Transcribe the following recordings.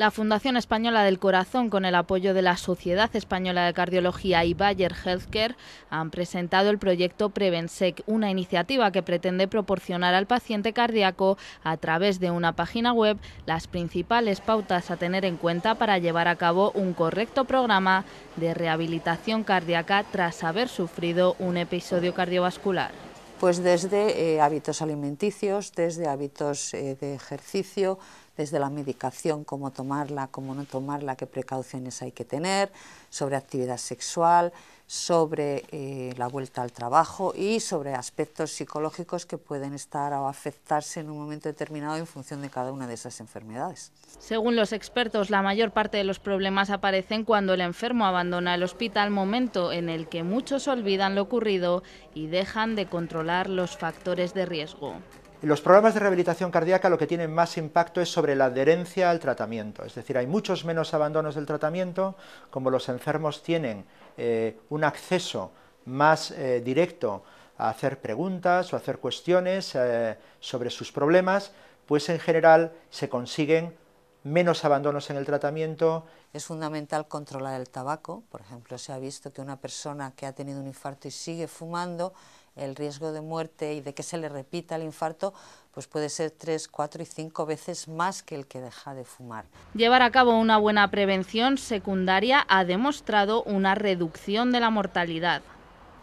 La Fundación Española del Corazón, con el apoyo de la Sociedad Española de Cardiología y Bayer Healthcare, han presentado el proyecto Prevensec, una iniciativa que pretende proporcionar al paciente cardíaco, a través de una página web, las principales pautas a tener en cuenta para llevar a cabo un correcto programa de rehabilitación cardíaca tras haber sufrido un episodio cardiovascular pues desde eh, hábitos alimenticios, desde hábitos eh, de ejercicio, desde la medicación, cómo tomarla, cómo no tomarla, qué precauciones hay que tener, sobre actividad sexual, sobre eh, la vuelta al trabajo y sobre aspectos psicológicos que pueden estar o afectarse en un momento determinado en función de cada una de esas enfermedades. Según los expertos, la mayor parte de los problemas aparecen cuando el enfermo abandona el hospital, momento en el que muchos olvidan lo ocurrido y dejan de controlar los factores de riesgo. Los programas de rehabilitación cardíaca lo que tienen más impacto es sobre la adherencia al tratamiento, es decir, hay muchos menos abandonos del tratamiento, como los enfermos tienen eh, un acceso más eh, directo a hacer preguntas o hacer cuestiones eh, sobre sus problemas, pues en general se consiguen menos abandonos en el tratamiento. Es fundamental controlar el tabaco, por ejemplo, se ha visto que una persona que ha tenido un infarto y sigue fumando, el riesgo de muerte y de que se le repita el infarto pues puede ser tres, cuatro y cinco veces más que el que deja de fumar. Llevar a cabo una buena prevención secundaria ha demostrado una reducción de la mortalidad.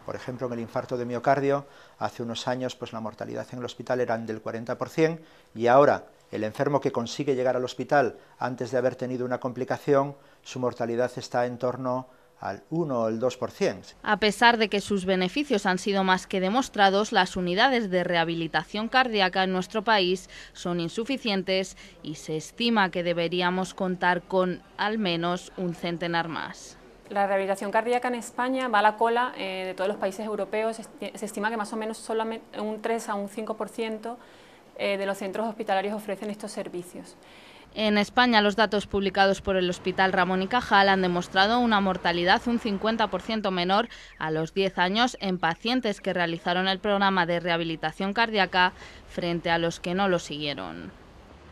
Por ejemplo, en el infarto de miocardio, hace unos años pues la mortalidad en el hospital era del 40% y ahora el enfermo que consigue llegar al hospital antes de haber tenido una complicación, su mortalidad está en torno al 1 o el 2%. A pesar de que sus beneficios han sido más que demostrados, las unidades de rehabilitación cardíaca en nuestro país son insuficientes y se estima que deberíamos contar con al menos un centenar más. La rehabilitación cardíaca en España va a la cola eh, de todos los países europeos, se estima que más o menos solamente un 3 a un 5% eh, de los centros hospitalarios ofrecen estos servicios. En España, los datos publicados por el Hospital Ramón y Cajal han demostrado una mortalidad un 50% menor a los 10 años en pacientes que realizaron el programa de rehabilitación cardíaca frente a los que no lo siguieron.